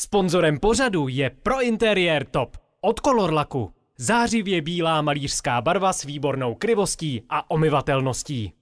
Sponzorem pořadu je Pro Interiér Top od Colorlaku. Zářivě bílá malířská barva s výbornou krivostí a omyvatelností.